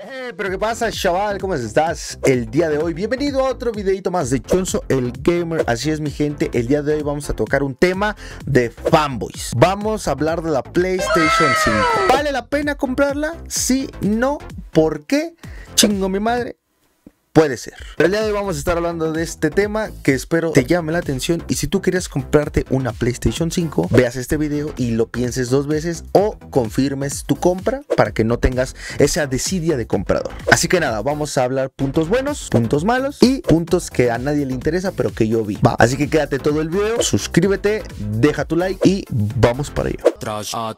Eh, pero qué pasa, chaval, ¿cómo estás? El día de hoy, bienvenido a otro videito más de Chonzo el Gamer. Así es, mi gente, el día de hoy vamos a tocar un tema de fanboys. Vamos a hablar de la PlayStation 5. ¿Vale la pena comprarla? Sí, no, ¿por qué? Chingo mi madre, Puede ser. el día de hoy vamos a estar hablando de este tema que espero te llame la atención. Y si tú quieres comprarte una PlayStation 5, veas este video y lo pienses dos veces o confirmes tu compra para que no tengas esa desidia de comprador. Así que nada, vamos a hablar puntos buenos, puntos malos y puntos que a nadie le interesa pero que yo vi. así que quédate todo el video, suscríbete, deja tu like y vamos para ah,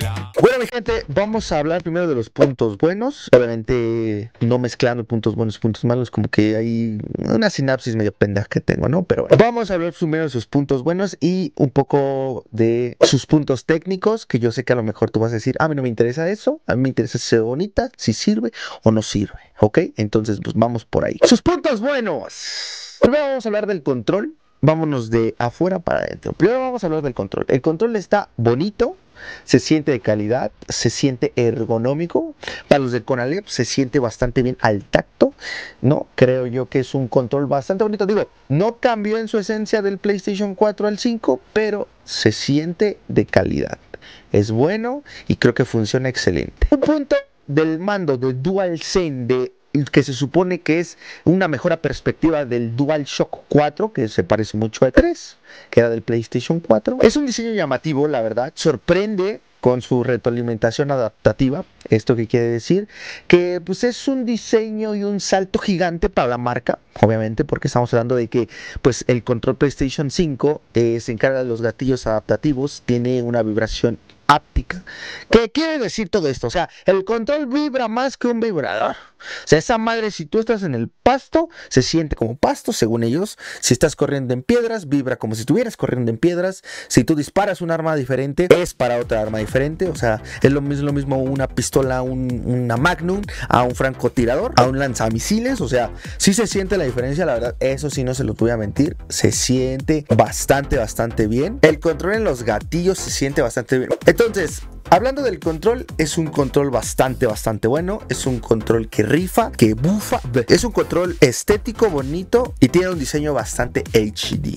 ello. Bueno, mi gente, vamos a hablar primero de los puntos buenos. Obviamente, no mezclando puntos buenos, y puntos malos, como que hay una sinapsis medio pendeja que tengo, ¿no? Pero vamos a hablar primero de sus puntos buenos y un poco de sus puntos técnicos, que yo sé que a lo mejor tú vas a decir, ah, a mí no me interesa eso, a mí me interesa si es bonita, si sirve o no sirve, ¿ok? Entonces, pues vamos por ahí. Sus puntos buenos. Primero vamos a hablar del control vámonos de afuera para adentro. Primero vamos a hablar del control. El control está bonito, se siente de calidad, se siente ergonómico. Para los del Conalep se siente bastante bien al tacto, ¿no? Creo yo que es un control bastante bonito. Digo, no cambió en su esencia del PlayStation 4 al 5, pero se siente de calidad. Es bueno y creo que funciona excelente. Un punto del mando de DualSense de que se supone que es una mejora perspectiva del DualShock 4, que se parece mucho a 3, e que era del PlayStation 4. Es un diseño llamativo, la verdad, sorprende con su retroalimentación adaptativa, esto que quiere decir que pues es un diseño y un salto gigante para la marca, obviamente, porque estamos hablando de que pues el control PlayStation 5 eh, se encarga de los gatillos adaptativos, tiene una vibración áptica. ¿Qué quiere decir todo esto? O sea, el control vibra más que un vibrador. O sea, esa madre, si tú estás en el pasto, se siente como pasto, según ellos. Si estás corriendo en piedras, vibra como si estuvieras corriendo en piedras. Si tú disparas un arma diferente, es para otra arma diferente. O sea, es lo mismo, una pistola, una magnum, a un francotirador, a un lanzamisiles. O sea, si se siente la diferencia, la verdad. Eso sí, no se lo voy a mentir. Se siente bastante, bastante bien. El control en los gatillos se siente bastante bien. Entonces, Hablando del control, es un control bastante, bastante bueno. Es un control que rifa, que bufa. Es un control estético, bonito y tiene un diseño bastante HD.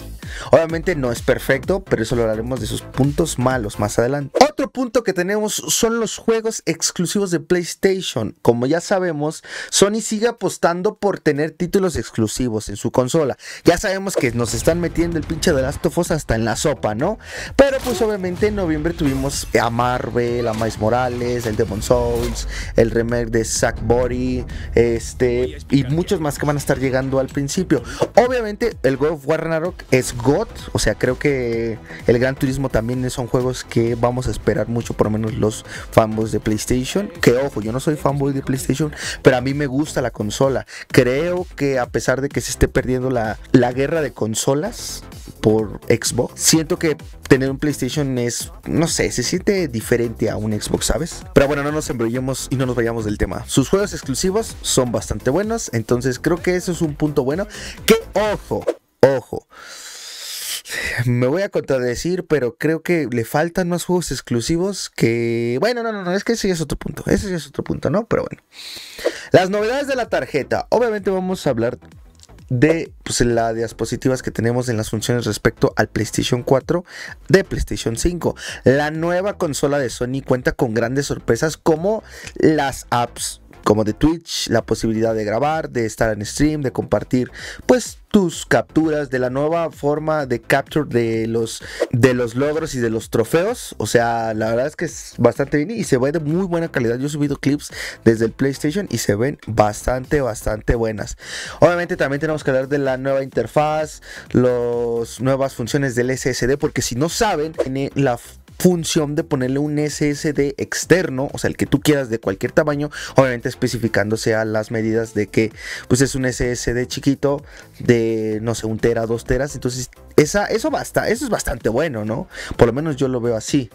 Obviamente no es perfecto, pero eso lo hablaremos de sus puntos malos más adelante punto que tenemos son los juegos exclusivos de PlayStation. Como ya sabemos, Sony sigue apostando por tener títulos exclusivos en su consola. Ya sabemos que nos están metiendo el pinche de las tofos hasta en la sopa, ¿no? Pero pues obviamente en noviembre tuvimos a Marvel, a Miles Morales, el Demon Souls, el remake de Sackboy, este y muchos más que van a estar llegando al principio. Obviamente el God of War Ragnarok es God, o sea, creo que el Gran Turismo también son juegos que vamos a esperar mucho, por lo menos los fanboys de PlayStation. Que ojo, yo no soy fanboy de PlayStation, pero a mí me gusta la consola. Creo que a pesar de que se esté perdiendo la, la guerra de consolas por Xbox, siento que tener un PlayStation es, no sé, se siente diferente a un Xbox, ¿sabes? Pero bueno, no nos embrollemos y no nos vayamos del tema. Sus juegos exclusivos son bastante buenos, entonces creo que eso es un punto bueno. Que ojo, ojo. me voy a contradecir, pero creo que le faltan más juegos exclusivos que... Bueno, no, no, no, es que ese ya es otro punto, ese ya es otro punto, ¿no? Pero bueno. Las novedades de la tarjeta. Obviamente vamos a hablar de pues, las diapositivas que tenemos en las funciones respecto al PlayStation 4 de PlayStation 5. La nueva consola de Sony cuenta con grandes sorpresas como las apps como de Twitch, la posibilidad de grabar, de estar en stream, de compartir, pues tus capturas de la nueva forma de capture de los de los logros y de los trofeos, o sea, la verdad es que es bastante bien y se ve de muy buena calidad. Yo he subido clips desde el PlayStation y se ven bastante bastante buenas. Obviamente también tenemos que hablar de la nueva interfaz, las nuevas funciones del SSD porque si no saben, tiene la función de ponerle un SSD externo, o sea, el que tú quieras de cualquier tamaño, obviamente especificándose a las medidas de que pues es un SSD chiquito de no sé, un tera, dos teras, entonces esa, eso basta, eso es bastante bueno, ¿no? Por lo menos yo lo veo así.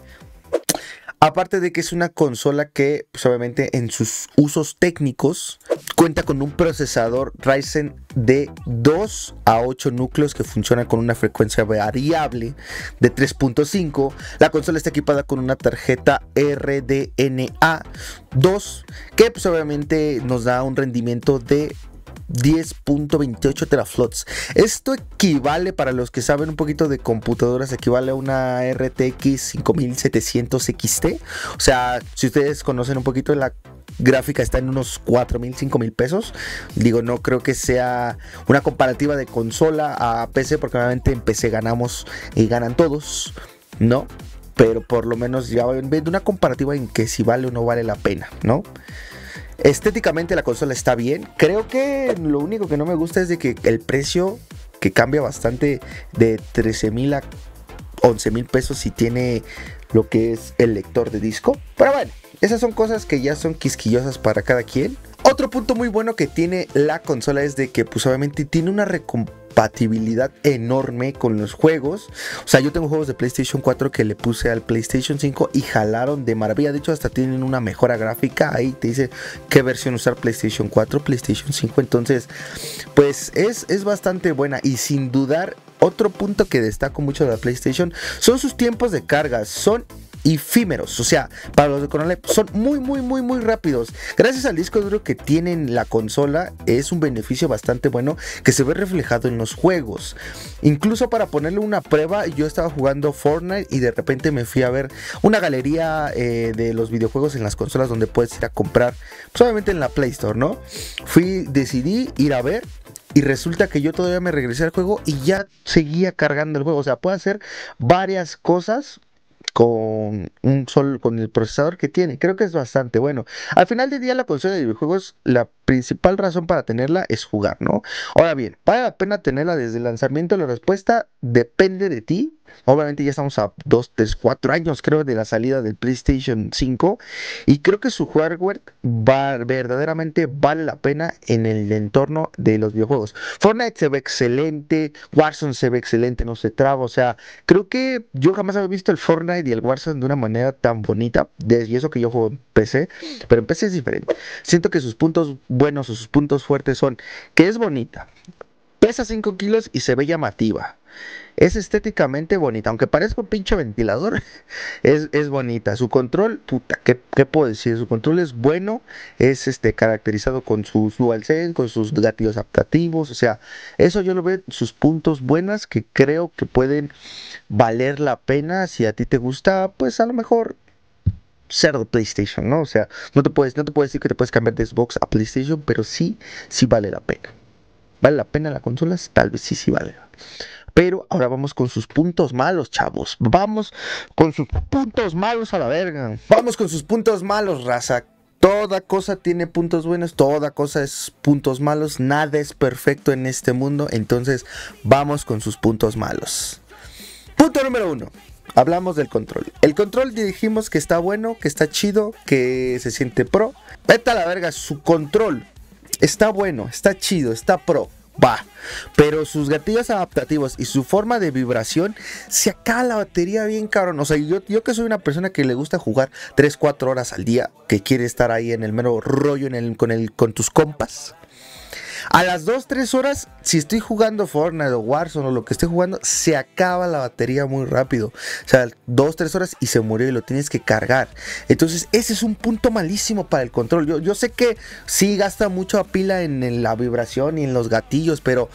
Aparte de que es una consola que, pues, obviamente, en sus usos técnicos, cuenta con un procesador Ryzen de 2 a 8 núcleos que funciona con una frecuencia variable de 3.5. La consola está equipada con una tarjeta RDNA 2 que pues obviamente nos da un rendimiento de 10.28 Teraflops Esto equivale, para los que saben un poquito de computadoras, equivale a una RTX 5700 XT. O sea, si ustedes conocen un poquito de la gráfica está en unos 4 mil, 5 mil pesos. Digo, no creo que sea una comparativa de consola a PC, porque obviamente en PC ganamos y ganan todos, ¿no? Pero por lo menos ya ven una comparativa en que si vale o no vale la pena, ¿no? Estéticamente la consola está bien. Creo que lo único que no me gusta es de que el precio que cambia bastante de 13 mil a 11 mil pesos si tiene lo que es el lector de disco. Pero bueno, esas son cosas que ya son quisquillosas para cada quien. Otro punto muy bueno que tiene la consola es de que pues obviamente tiene una recompensa compatibilidad enorme con los juegos. O sea, yo tengo juegos de PlayStation 4 que le puse al PlayStation 5 y jalaron de maravilla. De hecho, hasta tienen una mejora gráfica. Ahí te dice qué versión usar PlayStation 4, PlayStation 5. Entonces, pues es, es bastante buena y sin dudar otro punto que destaco mucho de la PlayStation son sus tiempos de carga. Son efímeros. O sea, para los de Coronel... son muy, muy, muy, muy rápidos. Gracias al disco duro que tienen la consola, es un beneficio bastante bueno que se ve reflejado en los juegos. Incluso para ponerle una prueba, yo estaba jugando Fortnite y de repente me fui a ver una galería eh, de los videojuegos en las consolas donde puedes ir a comprar, pues en la Play Store, ¿no? Fui, decidí ir a ver y resulta que yo todavía me regresé al juego y ya seguía cargando el juego. O sea, puedo hacer varias cosas con un solo con el procesador que tiene. Creo que es bastante bueno. Al final del día la consola de videojuegos, la principal razón para tenerla es jugar, ¿no? Ahora bien, ¿vale la pena tenerla desde el lanzamiento? La respuesta depende de ti Obviamente ya estamos a 2, 3, 4 años creo de la salida del PlayStation 5 y creo que su hardware va, verdaderamente vale la pena en el entorno de los videojuegos. Fortnite se ve excelente, Warzone se ve excelente, no se traba, o sea, creo que yo jamás había visto el Fortnite y el Warzone de una manera tan bonita, Desde eso que yo juego en PC, pero en PC es diferente. Siento que sus puntos buenos o sus puntos fuertes son que es bonita, pesa 5 kilos y se ve llamativa es estéticamente bonita, aunque parezca un pinche ventilador, es, bonita. Su control, puta, ¿qué, puedo decir? Su control es bueno, es este caracterizado con sus DualSense, con sus gatillos adaptativos, o sea, eso yo lo veo sus puntos buenas que creo que pueden valer la pena si a ti te gusta, pues a lo mejor ser de PlayStation, ¿no? O sea, no te puedes no te puedes decir que te puedes cambiar de Xbox a PlayStation, pero sí sí vale la pena. ¿Vale la pena la consola? Tal vez sí sí vale. Pero ahora vamos con sus puntos malos, chavos. Vamos con sus puntos malos a la verga. Vamos con sus puntos malos, raza. Toda cosa tiene puntos buenos, toda cosa es puntos malos, nada es perfecto en este mundo, entonces vamos con sus puntos malos. Punto número uno. Hablamos del control. El control dijimos que está bueno, que está chido, que se siente pro. Vete a la verga, su control está bueno, está chido, está pro va. Pero sus gatillos adaptativos y su forma de vibración, se acaba la batería bien cabrón. O sea, yo, que soy una persona que le gusta jugar 3, 4 horas al día, que quiere estar ahí en el mero rollo en el, con, el, con tus compas, a las 2, 3 horas, si estoy jugando Fortnite o Warzone o lo que esté jugando, se acaba la batería muy rápido. O sea, 2, 3 horas y se murió y lo tienes que cargar. Entonces, ese es un punto malísimo para el control. Yo, sé que sí gasta mucho a pila en, en la vibración y en los gatillos, pero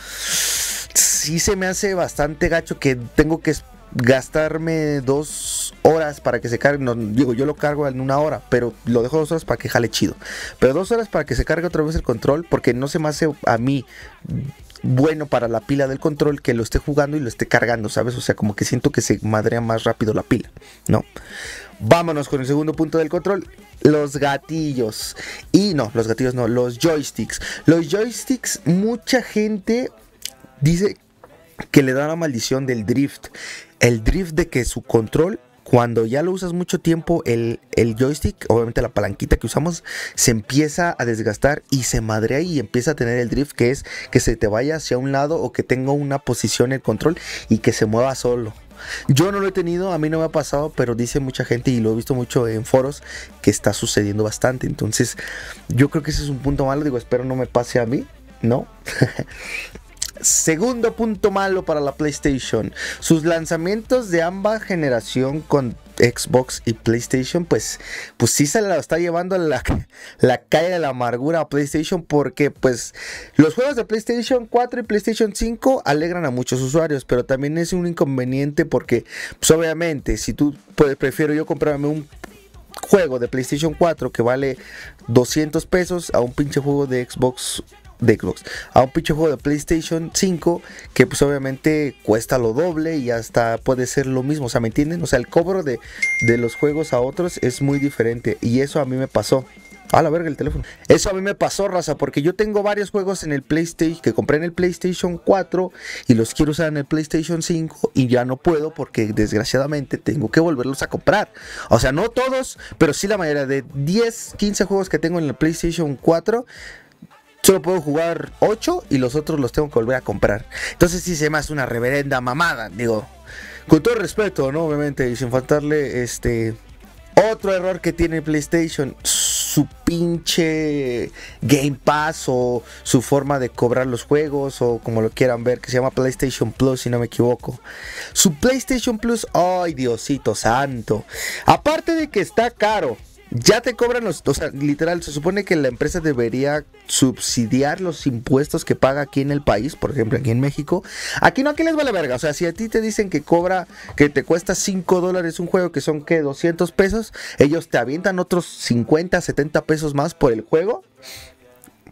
sí se me hace bastante gacho que tengo que gastarme dos horas para que se cargue. digo, yo lo cargo en una hora, pero lo dejo dos horas para que jale chido. Pero dos horas para que se cargue otra vez el control, porque no se me hace a mí bueno para la pila del control que lo esté jugando y lo esté cargando, ¿sabes? O sea, como que siento que se madrea más rápido la pila, ¿no? Vámonos con el segundo punto del control, los gatillos. Y no, los gatillos no, los joysticks. Los joysticks, mucha gente dice que le da la maldición del drift. El drift de que su control cuando ya lo usas mucho tiempo, el, joystick, obviamente la palanquita que usamos, se empieza a desgastar y se madrea y empieza a tener el drift, que es que se te vaya hacia un lado o que tenga una posición el control y que se mueva solo. Yo no lo he tenido, a mí no me ha pasado, pero dice mucha gente y lo he visto mucho en foros que está sucediendo bastante. Entonces, yo creo que ese es un punto malo. Digo, espero no me pase a mí, ¿no? Segundo punto malo para la PlayStation. Sus lanzamientos de ambas generación con Xbox y PlayStation, pues, pues sí se la está llevando la, la calle de la amargura a PlayStation porque pues los juegos de PlayStation 4 y PlayStation 5 alegran a muchos usuarios, pero también es un inconveniente porque pues obviamente si tú pues, prefiero yo comprarme un juego de PlayStation 4 que vale 200 pesos a un pinche juego de Xbox de a un pinche juego de PlayStation 5 que pues obviamente cuesta lo doble y hasta puede ser lo mismo, o sea, ¿me entienden? O sea, el cobro de, de los juegos a otros es muy diferente y eso a mí me pasó. A la verga el teléfono. Eso a mí me pasó, raza, porque yo tengo varios juegos en el PlayStation que compré en el PlayStation 4 y los quiero usar en el PlayStation 5 y ya no puedo porque desgraciadamente tengo que volverlos a comprar. O sea, no todos, pero sí la mayoría de 10, 15 juegos que tengo en el PlayStation 4 solo puedo jugar 8 y los otros los tengo que volver a comprar. Entonces sí se me hace una reverenda mamada, digo. Con todo respeto, ¿no? Obviamente, y sin faltarle este... Otro error que tiene PlayStation, su pinche Game Pass o su forma de cobrar los juegos o como lo quieran ver, que se llama PlayStation Plus si no me equivoco. Su PlayStation Plus, ay Diosito santo. Aparte de que está caro, ya te cobran los, o sea, literal, se supone que la empresa debería subsidiar los impuestos que paga aquí en el país, por ejemplo, aquí en México. Aquí no, aquí les vale verga. O sea, si a ti te dicen que cobra, que te cuesta 5 dólares un juego, que son que 200 pesos, ellos te avientan otros 50, 70 pesos más por el juego.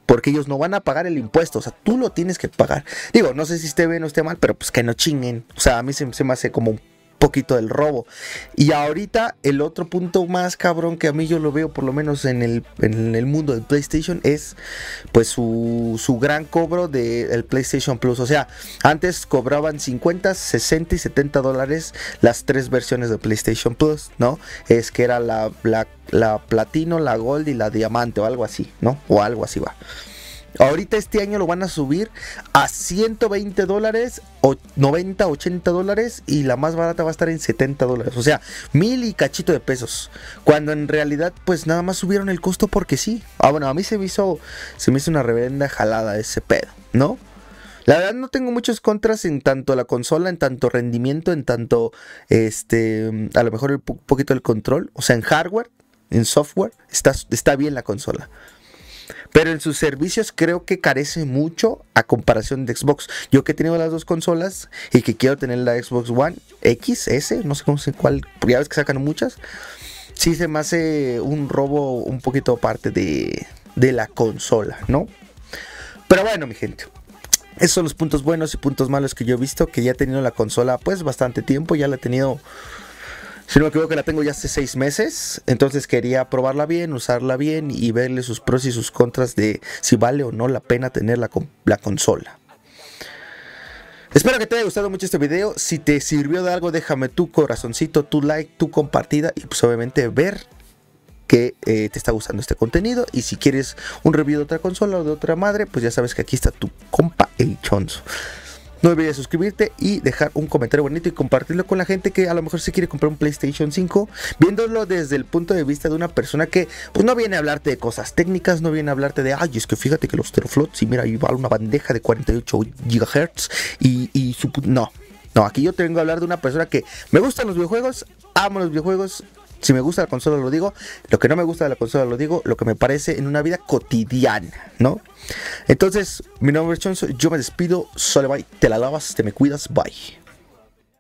Porque ellos no van a pagar el impuesto, o sea, tú lo tienes que pagar. Digo, no sé si esté bien o esté mal, pero pues que no chinguen. O sea, a mí se, se me hace como un poquito del robo. Y ahorita el otro punto más cabrón que a mí yo lo veo, por lo menos en el, en el mundo del PlayStation, es pues su, su gran cobro del PlayStation Plus. O sea, antes cobraban 50, 60 y 70 dólares las tres versiones de PlayStation Plus, ¿no? Es que era la, la, la platino, la gold y la diamante o algo así, ¿no? O algo así va. Ahorita este año lo van a subir a 120 dólares, 90, 80 dólares y la más barata va a estar en 70 dólares. O sea, mil y cachito de pesos. Cuando en realidad pues nada más subieron el costo porque sí. Ah, bueno, a mí se me hizo, se me hizo una reverenda jalada ese pedo, ¿no? La verdad no tengo muchos contras en tanto la consola, en tanto rendimiento, en tanto, este, a lo mejor un poquito el control. O sea, en hardware, en software, está bien la consola. Pero en sus servicios creo que carece mucho a comparación de Xbox. Yo que he tenido las dos consolas y que quiero tener la Xbox One X, S, no sé cómo sé cuál, ya ves que sacan muchas. Sí se me hace un robo un poquito aparte de, de la consola, ¿no? Pero bueno, mi gente. Esos son los puntos buenos y puntos malos que yo he visto, que ya he tenido la consola pues bastante tiempo, ya la he tenido si no me que la tengo ya hace seis meses. Entonces quería probarla bien, usarla bien y verle sus pros y sus contras de si vale o no la pena tener la, la consola. Espero que te haya gustado mucho este video. Si te sirvió de algo, déjame tu corazoncito, tu like, tu compartida y pues obviamente ver que eh, te está gustando este contenido. Y si quieres un review de otra consola o de otra madre, pues ya sabes que aquí está tu compa el chonzo. No olvides suscribirte y dejar un comentario bonito y compartirlo con la gente que a lo mejor se quiere comprar un PlayStation 5, viéndolo desde el punto de vista de una persona que pues no viene a hablarte de cosas técnicas, no viene a hablarte de, ay, es que fíjate que los Teroflots y mira, ahí va una bandeja de 48 GHz y, y su... No, no, aquí yo tengo que hablar de una persona que me gustan los videojuegos, amo los videojuegos, si me gusta la consola lo digo, lo que no me gusta de la consola lo digo, lo que me parece en una vida cotidiana, ¿no? Entonces, mi nombre es Chonzo, yo me despido, solo bye, te la lavas, te me cuidas, bye.